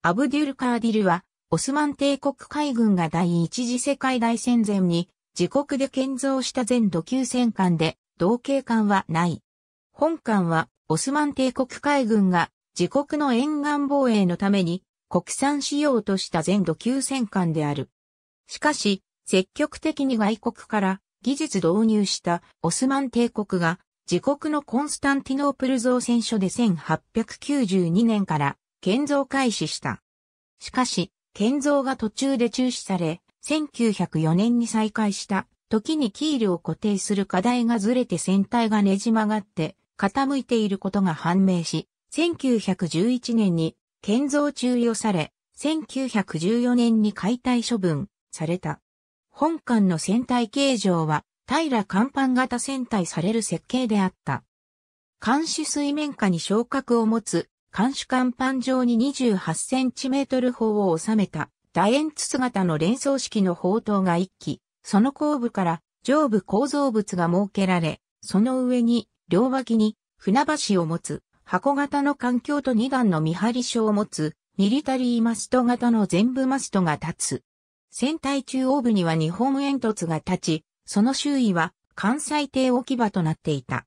アブデュルカーディルは、オスマン帝国海軍が第一次世界大戦前に、自国で建造した全土級戦艦で、同型艦はない。本艦は、オスマン帝国海軍が、自国の沿岸防衛のために、国産仕様とした全土級戦艦である。しかし、積極的に外国から技術導入したオスマン帝国が自国のコンスタンティノープル造船所で1892年から建造開始した。しかし、建造が途中で中止され、1904年に再開した、時にキールを固定する課題がずれて船体がねじ曲がって、傾いていることが判明し、1911年に建造中与され、1914年に解体処分された。本館の船体形状は、平甲板型船体される設計であった。監視水面下に昇格を持つ監視甲板上に28センチメートル砲を収めた楕円筒型の連装式の砲塔が1機、その後部から上部構造物が設けられ、その上に両脇に船橋を持つ箱型の環境と2段の見張り所を持つミリタリーマスト型の全部マストが立つ。船体中央部には日本煙突が立ち、その周囲は関西艇置き場となっていた。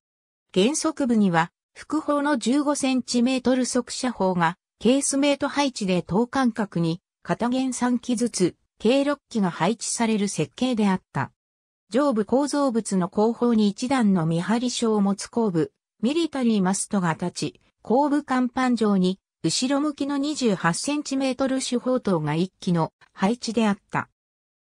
原則部には副砲の 15cm 速射砲が、ケースメイト配置で等間隔に、片弦3機ずつ、計6機が配置される設計であった。上部構造物の後方に一段の見張り所を持つ後部、ミリタリーマストが立ち、後部甲板上に、後ろ向きの 28cm 主砲塔が1機の配置であった。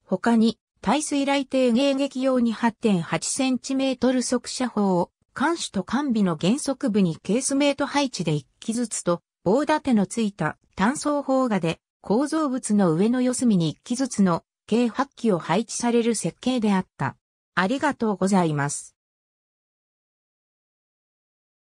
他に、耐水雷艇迎撃用に 8.8cm 速射砲を艦首と艦尾の原則部にケースメイト配置で1機ずつと、棒立てのついた単装砲画で、構造物の上の四隅に1機ずつの計8機を配置される設計であった。ありがとうございます。